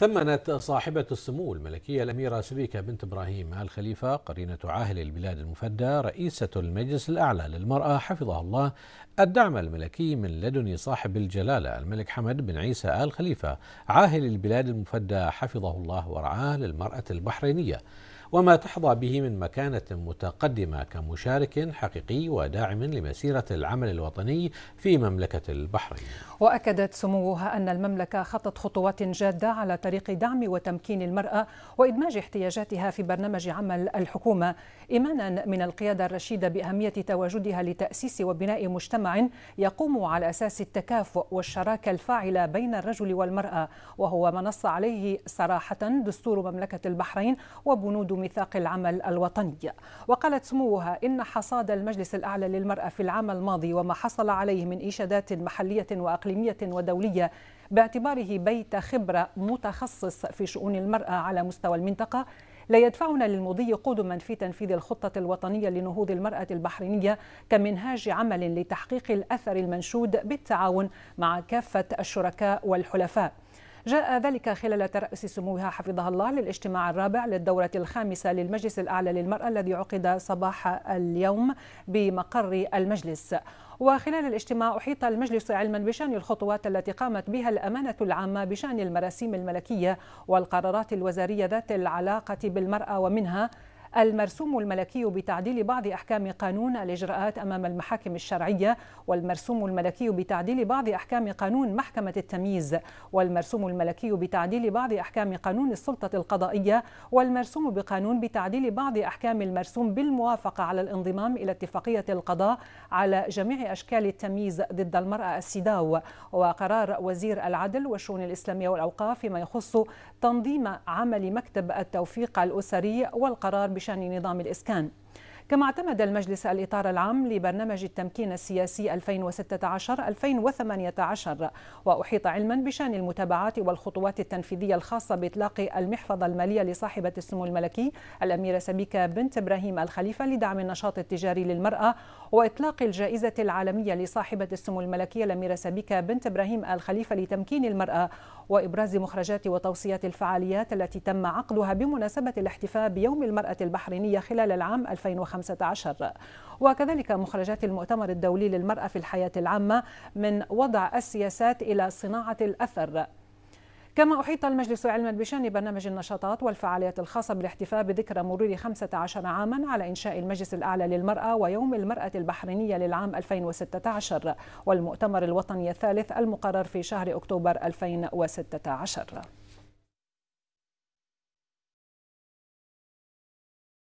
ثمنت صاحبة السمو الملكية الأميرة سبيكة بنت إبراهيم آل خليفة قرينة عاهل البلاد المفدى رئيسة المجلس الأعلى للمرأة حفظها الله الدعم الملكي من لدن صاحب الجلالة الملك حمد بن عيسى آل خليفة عاهل البلاد المفدى حفظه الله ورعاه للمرأة البحرينية وما تحظى به من مكانة متقدمة كمشارك حقيقي وداعم لمسيرة العمل الوطني في مملكة البحرين وأكدت سموها أن المملكة خطت خطوات جادة على طريق دعم وتمكين المرأة وإدماج احتياجاتها في برنامج عمل الحكومة إيمانا من القيادة الرشيدة بأهمية تواجدها لتأسيس وبناء مجتمع يقوم على أساس التكافؤ والشراكة الفاعلة بين الرجل والمرأة وهو ما نص عليه صراحة دستور مملكة البحرين وبنود ميثاق العمل الوطني وقالت سموها إن حصاد المجلس الأعلى للمرأة في العام الماضي وما حصل عليه من إشادات محلية وأقليمية ودولية باعتباره بيت خبرة متخصص في شؤون المرأة على مستوى المنطقة لا يدفعنا للمضي قدما في تنفيذ الخطة الوطنية لنهوض المرأة البحرينية كمنهاج عمل لتحقيق الأثر المنشود بالتعاون مع كافة الشركاء والحلفاء جاء ذلك خلال ترأس سموها حفظها الله للاجتماع الرابع للدورة الخامسة للمجلس الأعلى للمرأة الذي عقد صباح اليوم بمقر المجلس وخلال الاجتماع أحيط المجلس علما بشأن الخطوات التي قامت بها الأمانة العامة بشأن المراسيم الملكية والقرارات الوزارية ذات العلاقة بالمرأة ومنها المرسوم الملكي بتعديل بعض أحكام قانون الإجراءات أمام المحاكم الشرعية والمرسوم الملكي بتعديل بعض أحكام قانون محكمة التمييز والمرسوم الملكي بتعديل بعض أحكام قانون السلطة القضائية والمرسوم بقانون بتعديل بعض أحكام المرسوم بالموافقة على الانضمام إلى اتفاقية القضاء على جميع أشكال التمييز ضد المرأة السيداو وقرار وزير العدل والشؤون الإسلامية والأوقاف فيما يخص تنظيم عمل مكتب التوفيق الأسري والقرار بشان نظام الإسكان كما اعتمد المجلس الإطار العام لبرنامج التمكين السياسي 2016-2018 وأحيط علما بشأن المتابعات والخطوات التنفيذية الخاصة بإطلاق المحفظة المالية لصاحبة السمو الملكي الأميرة سبيكة بنت إبراهيم الخليفة لدعم النشاط التجاري للمرأة وإطلاق الجائزة العالمية لصاحبة السمو الملكية الأميرة سبيكة بنت إبراهيم الخليفة لتمكين المرأة وإبراز مخرجات وتوصيات الفعاليات التي تم عقدها بمناسبة الاحتفاء بيوم المرأة البحرينية خلال العام 2015 2015 وكذلك مخرجات المؤتمر الدولي للمرأة في الحياة العامة من وضع السياسات إلى صناعة الأثر كما أحيط المجلس علما بشأن برنامج النشاطات والفعاليات الخاصة بالاحتفاء بذكرى مرور 15 عاما على إنشاء المجلس الأعلى للمرأة ويوم المرأة البحرينية للعام 2016 والمؤتمر الوطني الثالث المقرر في شهر أكتوبر 2016